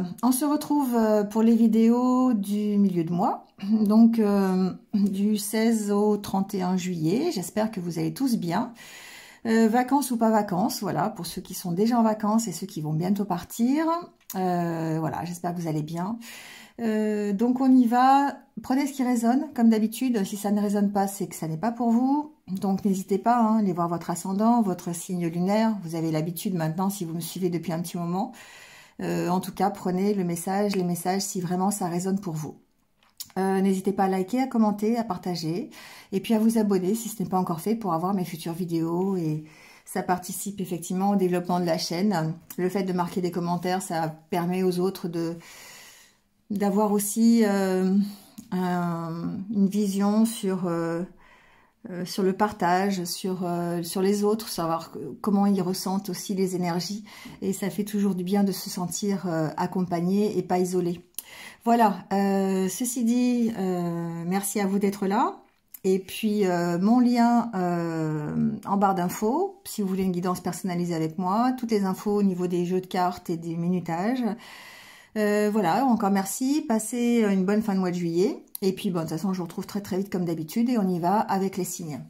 Euh, on se retrouve euh, pour les vidéos du milieu de mois, donc euh, du 16 au 31 juillet. J'espère que vous allez tous bien. vacances ou pas vacances, voilà, pour ceux qui sont déjà en vacances et ceux qui vont bientôt partir. voilà, j'espère que vous allez bien. donc on y va, prenez ce qui résonne, comme d'habitude, si ça ne résonne pas, c'est que ça n'est pas pour vous, donc n'hésitez pas, à hein, aller voir votre ascendant, votre signe lunaire, vous avez l'habitude maintenant si vous me suivez depuis un petit moment, euh, en tout cas, prenez le message, les messages si vraiment ça résonne pour vous. Euh, n'hésitez pas à liker, à commenter, à partager et puis à vous abonner si ce n'est pas encore fait pour avoir mes futures vidéos et ça participe effectivement au développement de la chaîne. Le fait de marquer des commentaires, ça permet aux autres de d'avoir aussi euh, une vision sur euh, sur le partage, sur, euh, sur les autres, savoir comment ils ressentent aussi les énergies. Et ça fait toujours du bien de se sentir euh, accompagné et pas isolé. Voilà, ceci dit, merci à vous d'être là. Et puis, mon lien en barre d'infos, si vous voulez une guidance personnalisée avec moi, toutes les infos au niveau des jeux de cartes et des minutages. Euh, voilà, encore merci. Passez euh, une bonne fin de mois de juillet. Et puis, bon, de toute façon, je vous retrouve très très vite comme d'habitude et on y va avec les signes.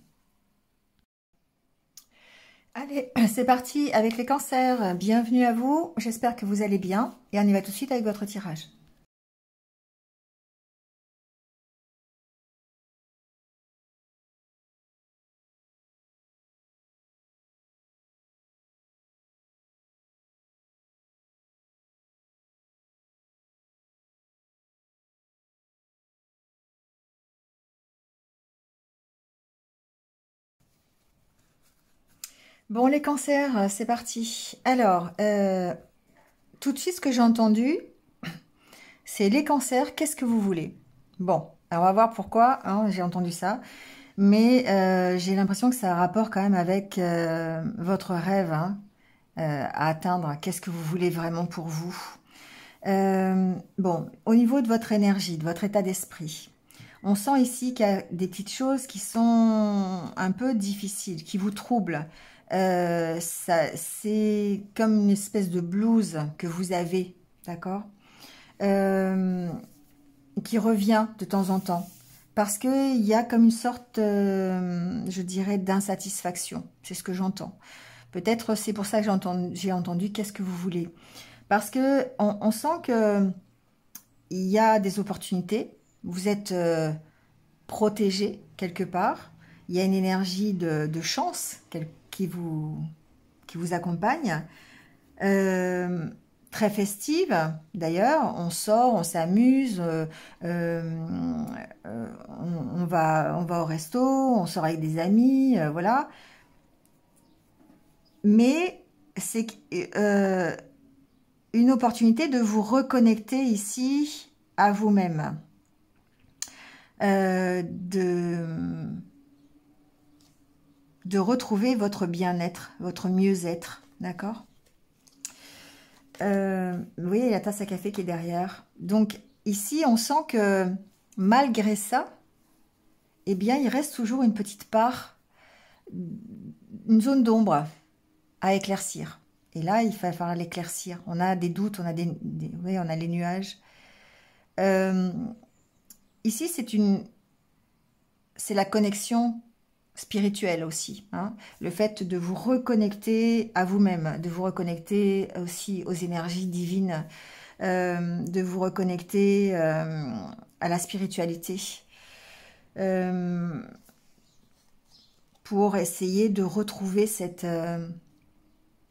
Allez, c'est parti avec les cancers. Bienvenue à vous. J'espère que vous allez bien. Et on y va tout de suite avec votre tirage. Bon, les cancers, euh, c'est parti. Alors, euh, tout de suite, ce que j'ai entendu, c'est les cancers, qu'est-ce que vous voulez Bon, on va voir pourquoi hein, j'ai entendu ça. Mais euh, j'ai l'impression que ça a rapport quand même avec votre rêve hein, à atteindre. Qu'est-ce que vous voulez vraiment pour vous Bon, au niveau de votre énergie, de votre état d'esprit, on sent ici qu'il y a des petites choses qui sont un peu difficiles, qui vous troublent. Euh, c'est comme une espèce de blouse que vous avez, d'accord euh, Qui revient de temps en temps. Parce qu'il y a comme une sorte, euh, je dirais, d'insatisfaction. C'est ce que j'entends. Peut-être c'est pour ça que j'ai entendu, qu'est-ce que vous voulez. Parce que on, sent que il y a des opportunités. Vous êtes protégé quelque part. Il y a une énergie de, chance quelque part vous, qui vous accompagne. Euh, très festive d'ailleurs, on sort, on s'amuse, euh, euh, on, on, va, on va au resto, on sort avec des amis, voilà. Mais c'est une opportunité de vous reconnecter ici à vous-même. de de retrouver votre bien-être, votre mieux-être, d'accord euh, Oui, Vous voyez la tasse à café qui est derrière. Donc ici, on sent que malgré ça, eh bien, il reste toujours une petite part, une zone d'ombre à éclaircir. Et là, il va falloir l'éclaircir. On a des doutes, on a, des, on a les nuages. Euh, ici, c'est une, c'est la connexion spirituel aussi. Hein. Le fait de vous reconnecter à vous-même, de vous reconnecter aussi aux énergies divines, euh, de vous reconnecter euh, à la spiritualité. Euh, pour essayer de retrouver cette...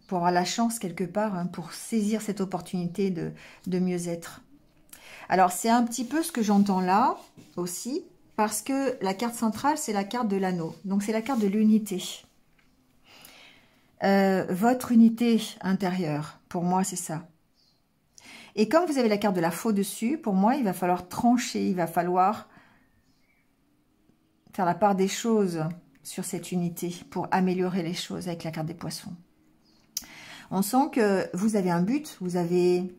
pour avoir la chance quelque part, hein, pour saisir cette opportunité de, de mieux être. Alors c'est un petit peu ce que j'entends là aussi parce que la carte centrale, c'est la carte de l'anneau. Donc, c'est la carte de l'unité. Euh, votre unité intérieure, pour moi, c'est ça. Et comme vous avez la carte de la faux dessus, pour moi, il va falloir trancher, il va falloir faire la part des choses sur cette unité pour améliorer les choses avec la carte des poissons. On sent que vous avez un but, vous avez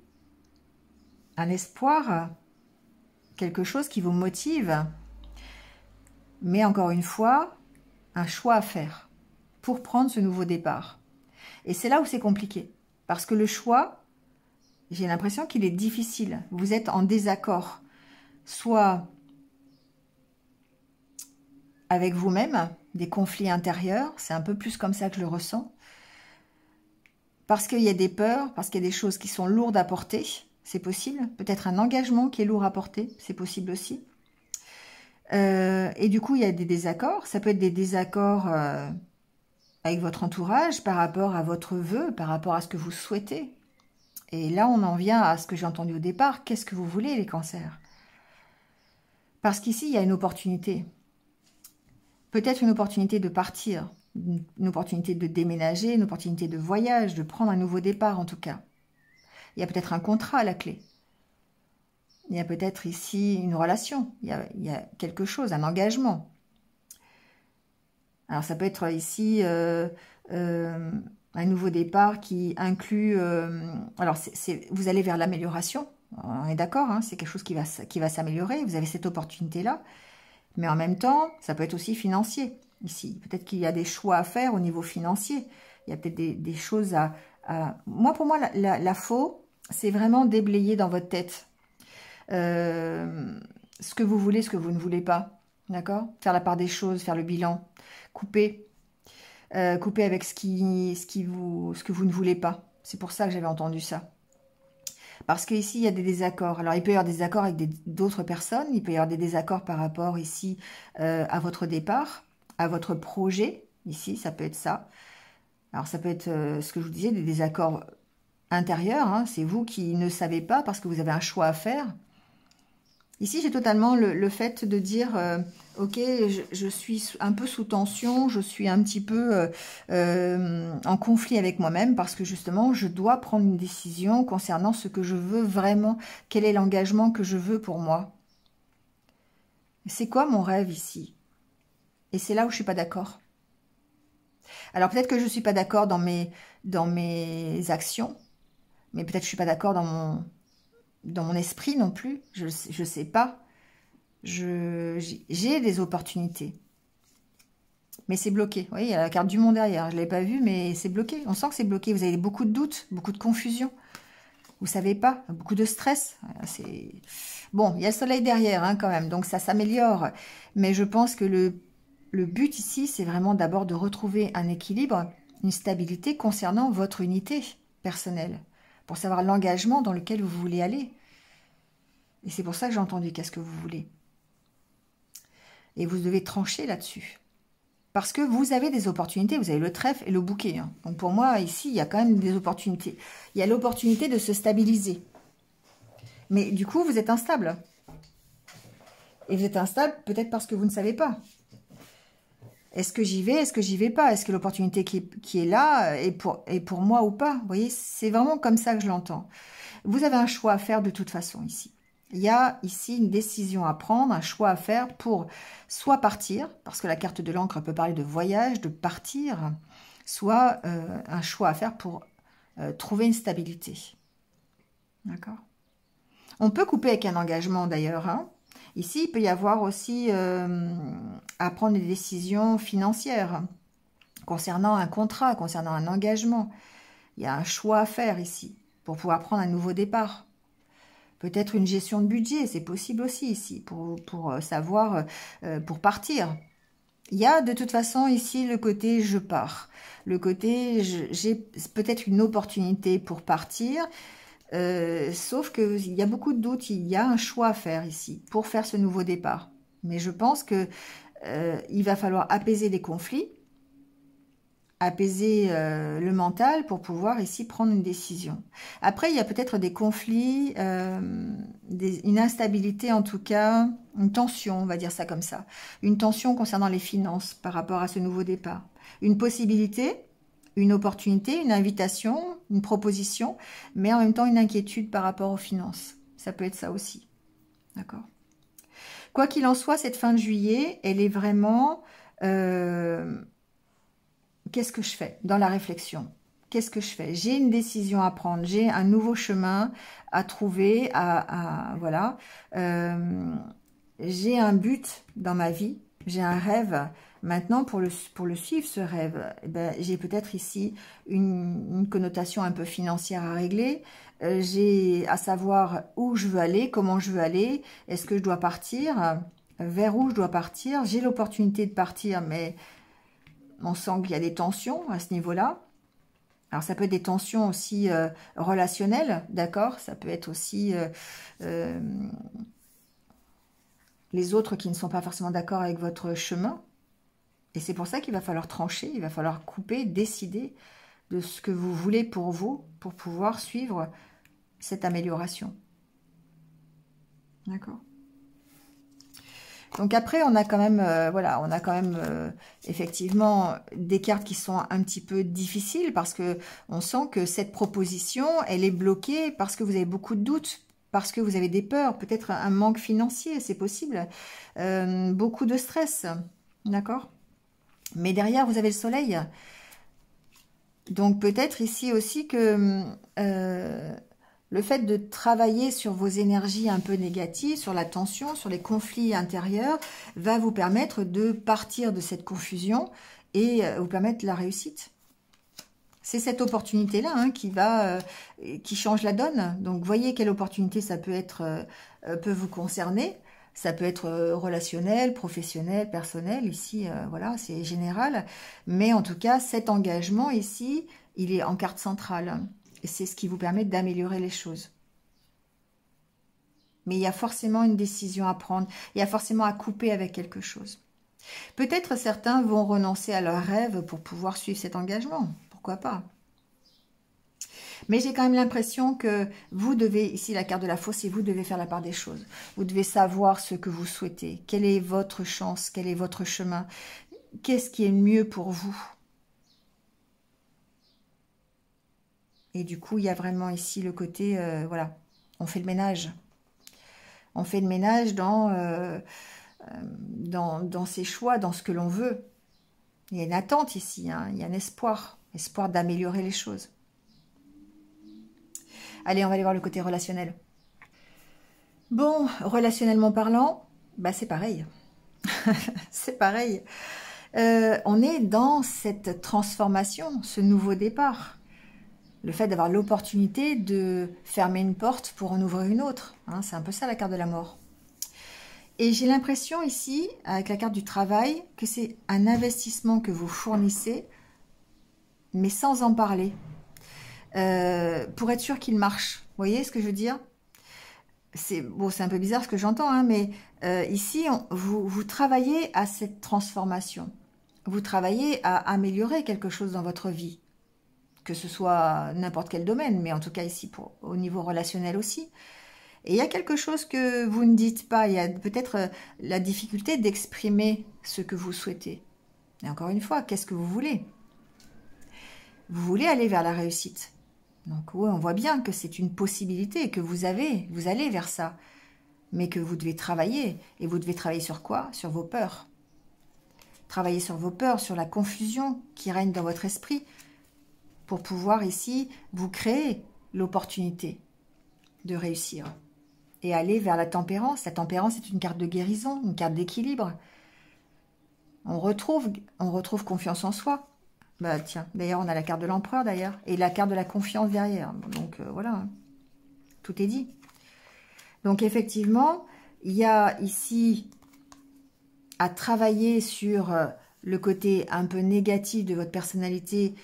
un espoir, quelque chose qui vous motive, mais encore une fois, un choix à faire pour prendre ce nouveau départ. Et c'est là où c'est compliqué, parce que le choix, j'ai l'impression qu'il est difficile. Vous êtes en désaccord, soit avec vous-même, des conflits intérieurs, c'est un peu plus comme ça que je le ressens, parce qu'il y a des peurs, parce qu'il y a des choses qui sont lourdes à porter, c'est possible, peut-être un engagement qui est lourd à porter, c'est possible aussi, euh, et du coup, il y a des désaccords. Ça peut être des désaccords euh, avec votre entourage par rapport à votre vœu, par rapport à ce que vous souhaitez. Et là, on en vient à ce que j'ai entendu au départ. Qu'est-ce que vous voulez, les cancers Parce qu'ici, il y a une opportunité. Peut-être une opportunité de partir, une, une opportunité de déménager, une opportunité de voyage, de prendre un nouveau départ en tout cas. Il y a peut-être un contrat à la clé il y a peut-être ici une relation, il y, a, quelque chose, un engagement. Alors ça peut être ici euh, euh, un nouveau départ qui inclut... Euh, alors vous allez vers l'amélioration, on est d'accord, hein, c'est quelque chose qui va, s'améliorer, vous avez cette opportunité-là, mais en même temps, ça peut être aussi financier ici. Peut-être qu'il y a des choix à faire au niveau financier, il y a peut-être des, choses à, Moi, pour moi, la, la faux, c'est vraiment déblayer dans votre tête euh, ce que vous voulez, ce que vous ne voulez pas. D'accord Faire la part des choses, faire le bilan, couper. Euh, couper avec ce, qui, ce, qui vous, ce que vous ne voulez pas. C'est pour ça que j'avais entendu ça. Parce qu'ici, il y a des désaccords. Alors, il peut y avoir des désaccords avec d'autres personnes. Il peut y avoir des désaccords par rapport ici euh, à votre départ, à votre projet. Ici, ça peut être ça. Alors, ça peut être ce que je vous disais, des désaccords intérieurs. Hein. C'est vous qui ne savez pas parce que vous avez un choix à faire. Ici, j'ai totalement le, fait de dire, euh, ok, je, suis un peu sous tension, je suis un petit peu euh, euh, en conflit avec moi-même parce que justement, je dois prendre une décision concernant ce que je veux vraiment, quel est l'engagement que je veux pour moi. C'est quoi mon rêve ici Et c'est là où je suis pas d'accord. Alors peut-être que je ne suis pas d'accord dans mes, dans mes actions, mais peut-être que je suis pas d'accord dans mon dans mon esprit non plus. Je ne sais pas. J'ai des opportunités. Mais c'est bloqué. Vous voyez, il y a la carte du monde derrière. Je ne l'ai pas vue, mais c'est bloqué. On sent que c'est bloqué. Vous avez beaucoup de doutes, beaucoup de confusion. Vous savez pas, beaucoup de stress. C'est Bon, il y a le soleil derrière hein, quand même, donc ça s'améliore. Mais je pense que le, le but ici, c'est vraiment d'abord de retrouver un équilibre, une stabilité concernant votre unité personnelle pour savoir l'engagement dans lequel vous voulez aller. Et c'est pour ça que j'ai entendu qu'est-ce que vous voulez. Et vous devez trancher là-dessus. Parce que vous avez des opportunités, vous avez le trèfle et le bouquet. Hein. Donc pour moi, ici, il y a quand même des opportunités. Il y a l'opportunité de se stabiliser. Mais du coup, vous êtes instable. Et vous êtes instable peut-être parce que vous ne savez pas. Est-ce que j'y vais Est-ce que j'y vais pas Est-ce que l'opportunité qui, est là est pour, pour moi ou pas Vous voyez, c'est vraiment comme ça que je l'entends. Vous avez un choix à faire de toute façon ici. Il y a ici une décision à prendre, un choix à faire pour soit partir, parce que la carte de l'encre peut parler de voyage, de partir, soit euh, un choix à faire pour euh, trouver une stabilité. D'accord On peut couper avec un engagement d'ailleurs, hein Ici, il peut y avoir aussi euh, à prendre des décisions financières concernant un contrat, concernant un engagement. Il y a un choix à faire ici pour pouvoir prendre un nouveau départ. Peut-être une gestion de budget, c'est possible aussi ici, pour, pour euh, savoir, euh, pour partir. Il y a de toute façon ici le côté « je pars », le côté « j'ai peut-être une opportunité pour partir », euh, sauf qu'il y a beaucoup de doutes, il y a un choix à faire ici pour faire ce nouveau départ. Mais je pense que euh, il va falloir apaiser les conflits, apaiser euh, le mental pour pouvoir ici prendre une décision. Après, il y a peut-être des conflits, une instabilité en tout cas, une tension, on va dire ça comme ça. Une tension concernant les finances par rapport à ce nouveau départ. Une possibilité, une opportunité, une invitation, une proposition, mais en même temps une inquiétude par rapport aux finances. Ça peut être ça aussi. D'accord Quoi qu'il en soit, cette fin de juillet, elle est vraiment... Euh, qu'est-ce que je fais dans la réflexion Qu'est-ce que je fais J'ai une décision à prendre, j'ai un nouveau chemin à trouver, à, voilà. Euh, j'ai un but dans ma vie, j'ai un rêve, Maintenant, pour le, suivre, ce rêve, eh ben, j'ai peut-être ici une, connotation un peu financière à régler. Euh, j'ai à savoir où je veux aller, comment je veux aller, est-ce que je dois partir, euh, vers où je dois partir. J'ai l'opportunité de partir, mais on sent qu'il y a des tensions à ce niveau-là. Alors ça peut être des tensions aussi euh, relationnelles, d'accord Ça peut être aussi les autres qui ne sont pas forcément d'accord avec votre chemin. Et c'est pour ça qu'il va falloir trancher, il va falloir couper, décider de ce que vous voulez pour vous, pour pouvoir suivre cette amélioration. D'accord donc après, on a quand même, euh, voilà, on a quand même euh, effectivement des cartes qui sont un petit peu difficiles parce qu'on sent que cette proposition, elle est bloquée parce que vous avez beaucoup de doutes, parce que vous avez des peurs, peut-être un manque financier, c'est possible, euh, beaucoup de stress, d'accord mais derrière, vous avez le soleil. Donc peut-être ici aussi que euh, le fait de travailler sur vos énergies un peu négatives, sur la tension, sur les conflits intérieurs, va vous permettre de partir de cette confusion et euh, vous permettre la réussite. C'est cette opportunité-là hein, qui va, euh, qui change la donne. Donc voyez quelle opportunité ça peut être, peut vous concerner. Ça peut être euh, relationnel, professionnel, personnel. Ici, euh, voilà, c'est général. Mais en tout cas, cet engagement ici, il est en carte centrale. Et c'est ce qui vous permet d'améliorer les choses. Mais il y a forcément une décision à prendre. Il y a forcément à couper avec quelque chose. Peut-être certains vont renoncer à leurs rêves pour pouvoir suivre cet engagement. Pourquoi pas mais j'ai quand même l'impression que vous devez, ici la carte de la fausse, et vous devez faire la part des choses. Vous devez savoir ce que vous souhaitez. Quelle est votre chance Quel est votre chemin Qu'est-ce qui est le mieux pour vous Et du coup, il y a vraiment ici le côté, euh, voilà, on fait le ménage. On fait le ménage dans, euh, euh, dans, dans ses choix, dans ce que l'on veut. Il y a une attente ici, hein. il y a un espoir, espoir d'améliorer les choses. Allez, on va aller voir le côté relationnel. Bon, relationnellement parlant, bah c'est pareil. c'est pareil. Euh, on est dans cette transformation, ce nouveau départ. Le fait d'avoir l'opportunité de fermer une porte pour en ouvrir une autre. Hein, c'est un peu ça la carte de la mort. Et j'ai l'impression ici, avec la carte du travail, que c'est un investissement que vous fournissez, mais sans en parler. Euh, pour être sûr qu'il marche. Vous voyez ce que je veux dire c'est bon, c'est un peu bizarre ce que j'entends, hein, mais euh, ici, vous, travaillez à cette transformation. Vous travaillez à améliorer quelque chose dans votre vie, que ce soit n'importe quel domaine, mais en tout cas ici au niveau relationnel aussi. Et il y a quelque chose que vous ne dites pas, il y a peut-être euh, la difficulté d'exprimer ce que vous souhaitez. Et encore une fois, qu'est-ce que vous voulez Vous voulez aller vers la réussite, donc oui, on voit bien que c'est une possibilité que vous avez, vous allez vers ça, mais que vous devez travailler. Et vous devez travailler sur quoi Sur vos peurs. Travailler sur vos peurs, sur la confusion qui règne dans votre esprit, pour pouvoir ici vous créer l'opportunité de réussir. Et aller vers la tempérance. La tempérance est une carte de guérison, une carte d'équilibre. On retrouve, on retrouve confiance en soi, bah, tiens, d'ailleurs on a la carte de l'empereur d'ailleurs, et la carte de la confiance derrière. Donc euh, voilà, hein. tout est dit. Donc effectivement, il y a ici à travailler sur euh, le côté un peu négatif de votre personnalité,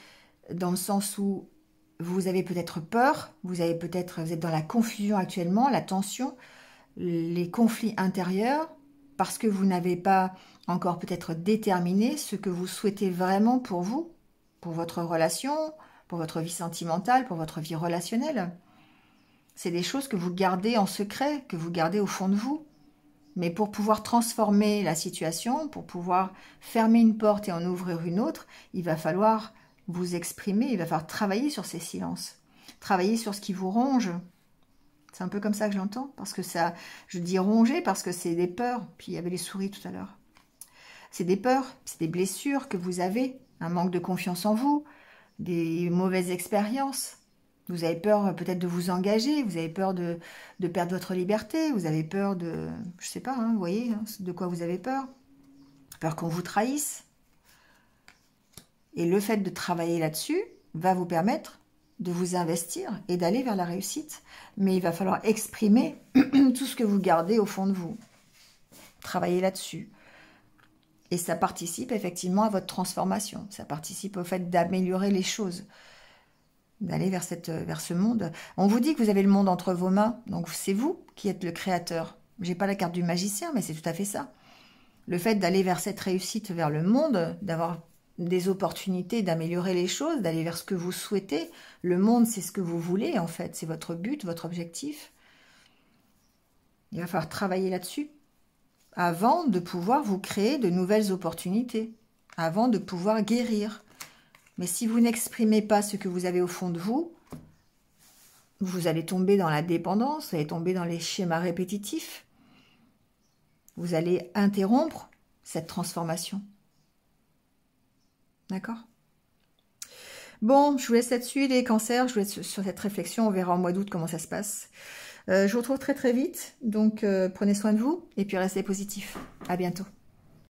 dans le sens où vous avez peut-être peur, vous avez peut-être vous êtes dans la confusion actuellement, la tension, les conflits intérieurs, parce que vous n'avez pas encore peut-être déterminé ce que vous souhaitez vraiment pour vous pour votre relation, pour votre vie sentimentale, pour votre vie relationnelle. C'est des choses que vous gardez en secret, que vous gardez au fond de vous. Mais pour pouvoir transformer la situation, pour pouvoir fermer une porte et en ouvrir une autre, il va falloir vous exprimer, il va falloir travailler sur ces silences, travailler sur ce qui vous ronge. C'est un peu comme ça que j'entends, parce que ça, je dis ronger parce que c'est des peurs. Puis il y avait les souris tout à l'heure. C'est des peurs, c'est des blessures que vous avez un manque de confiance en vous, des mauvaises expériences. Vous avez peur euh, peut-être de vous engager, vous avez peur de, perdre votre liberté, vous avez peur de... Je sais pas, hein, vous voyez hein, de quoi vous avez peur. Peur qu'on vous trahisse. Et le fait de travailler là-dessus va vous permettre de vous investir et d'aller vers la réussite. Mais il va falloir exprimer tout ce que vous gardez au fond de vous. Travailler là-dessus. Et ça participe effectivement à votre transformation. Ça participe au fait d'améliorer les choses, d'aller vers, cette, vers ce monde. On vous dit que vous avez le monde entre vos mains, donc c'est vous qui êtes le créateur. Je n'ai pas la carte du magicien, mais c'est tout à fait ça. Le fait d'aller vers cette réussite, vers le monde, d'avoir des opportunités d'améliorer les choses, d'aller vers ce que vous souhaitez. Le monde, c'est ce que vous voulez, en fait. C'est votre but, votre objectif. Il va falloir travailler là-dessus avant de pouvoir vous créer de nouvelles opportunités, avant de pouvoir guérir. Mais si vous n'exprimez pas ce que vous avez au fond de vous, vous allez tomber dans la dépendance, vous allez tomber dans les schémas répétitifs. Vous allez interrompre cette transformation. D'accord Bon, je vous laisse là-dessus les cancers, je vous laisse sur cette réflexion, on verra en mois d'août comment ça se passe. Euh, je vous retrouve très très vite, donc euh, prenez soin de vous et puis restez positif. À bientôt.